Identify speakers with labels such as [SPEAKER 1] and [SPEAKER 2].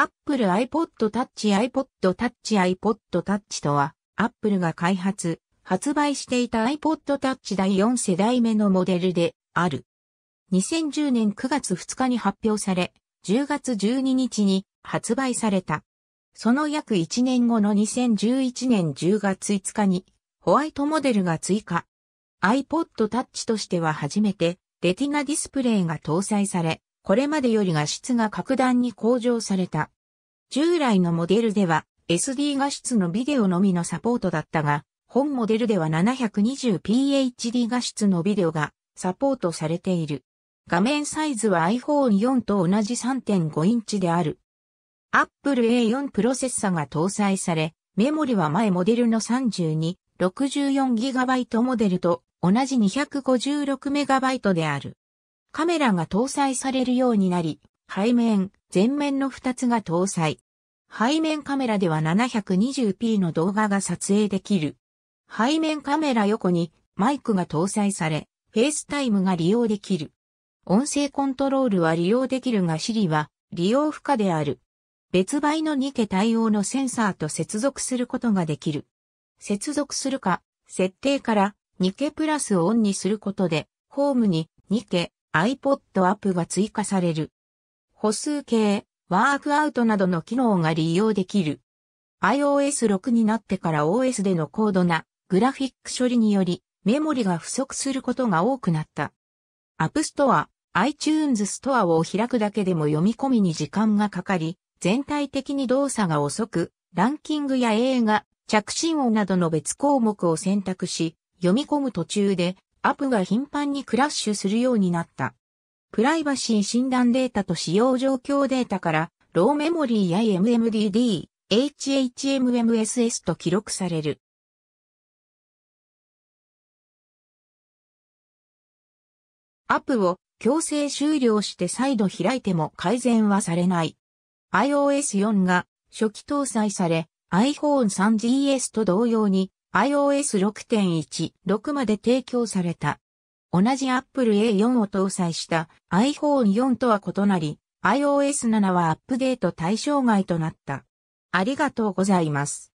[SPEAKER 1] Apple iPod Touch iPod Touch iPod Touch とは、Apple が開発、発売していた iPod Touch 第4世代目のモデルである。2010年9月2日に発表され、10月12日に発売された。その約1年後の2011年10月5日に、ホワイトモデルが追加。iPod Touch としては初めて、レティナディスプレイが搭載され、これまでより画質が格段に向上された。従来のモデルでは SD 画質のビデオのみのサポートだったが、本モデルでは 720pHD 画質のビデオがサポートされている。画面サイズは iPhone 4と同じ3.5インチである。Apple A4 プロセッサが搭載され、メモリは前モデルの 3264GB モデルと同じ 256MB である。カメラが搭載されるようになり、背面、前面の2つが搭載。背面カメラでは 720p の動画が撮影できる。背面カメラ横にマイクが搭載され、フェイスタイムが利用できる。音声コントロールは利用できるが Siri は利用不可である。別売の2ケ対応のセンサーと接続することができる。接続するか、設定から2ケプラスをオンにすることで、ホームに2ケ、iPod アップが追加される。歩数計、ワークアウトなどの機能が利用できる。iOS 6になってから OS での高度なグラフィック処理によりメモリが不足することが多くなった。App Store、iTunes Store を開くだけでも読み込みに時間がかかり、全体的に動作が遅く、ランキングや映画、着信音などの別項目を選択し、読み込む途中でアップが頻繁にクラッシュするようになった。プライバシー診断データと使用状況データから、ローメモリーや MMDD、HHMMSS と記録される。アップを強制終了して再度開いても改善はされない。iOS4 が初期搭載され、iPhone3GS と同様に iOS6.16 まで提供された。同じ Apple A4 を搭載した iPhone 4とは異なり、iOS 7はアップデート対象外となった。ありがとうございます。